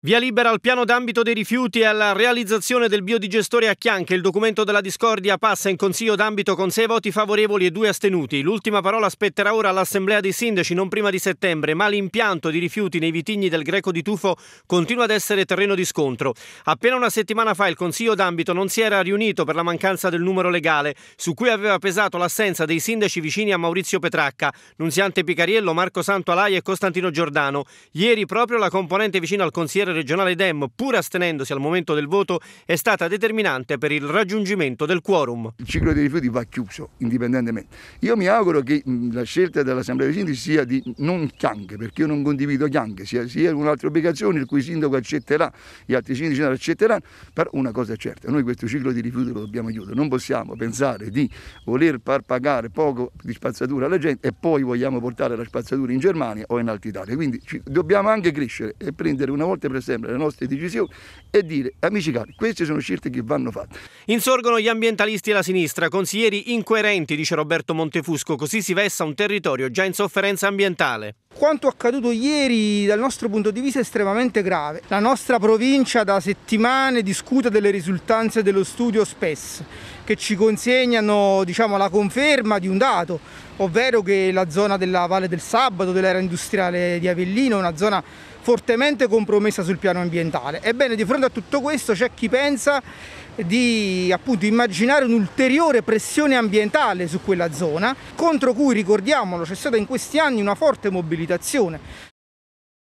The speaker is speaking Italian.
Via libera al piano d'ambito dei rifiuti e alla realizzazione del biodigestore a Chianche. Il documento della discordia passa in consiglio d'ambito con sei voti favorevoli e due astenuti. L'ultima parola spetterà ora all'assemblea dei sindaci non prima di settembre, ma l'impianto di rifiuti nei vitigni del Greco di Tufo continua ad essere terreno di scontro. Appena una settimana fa il consiglio d'ambito non si era riunito per la mancanza del numero legale, su cui aveva pesato l'assenza dei sindaci vicini a Maurizio Petracca, Nunziante Picariello, Marco Santo Alai e Costantino Giordano. Ieri proprio la componente vicina al consigliere consigliere regionale Dem, pur astenendosi al momento del voto, è stata determinante per il raggiungimento del quorum. Il ciclo dei rifiuti va chiuso indipendentemente. Io mi auguro che la scelta dell'Assemblea dei Sindaci sia di non chianghe, perché io non condivido chianghe, sia, sia un'altra obbligazione il cui sindaco accetterà, gli altri sindaci non accetteranno, però una cosa è certa, noi questo ciclo di rifiuti lo dobbiamo chiudere, non possiamo pensare di voler far pagare poco di spazzatura alla gente e poi vogliamo portare la spazzatura in Germania o in Alta Italia, quindi ci, dobbiamo anche crescere e prendere una volta per per esempio le nostre decisioni e dire amici cari queste sono scelte che vanno fatte. Insorgono gli ambientalisti e la sinistra, consiglieri incoerenti dice Roberto Montefusco, così si vessa un territorio già in sofferenza ambientale. Quanto accaduto ieri dal nostro punto di vista è estremamente grave. La nostra provincia da settimane discute delle risultanze dello studio SPES che ci consegnano diciamo, la conferma di un dato, ovvero che la zona della Valle del Sabato, dell'area industriale di Avellino, è una zona fortemente compromessa sul piano ambientale. Ebbene, di fronte a tutto questo c'è chi pensa di appunto, immaginare un'ulteriore pressione ambientale su quella zona, contro cui, ricordiamolo, c'è stata in questi anni una forte mobilitazione.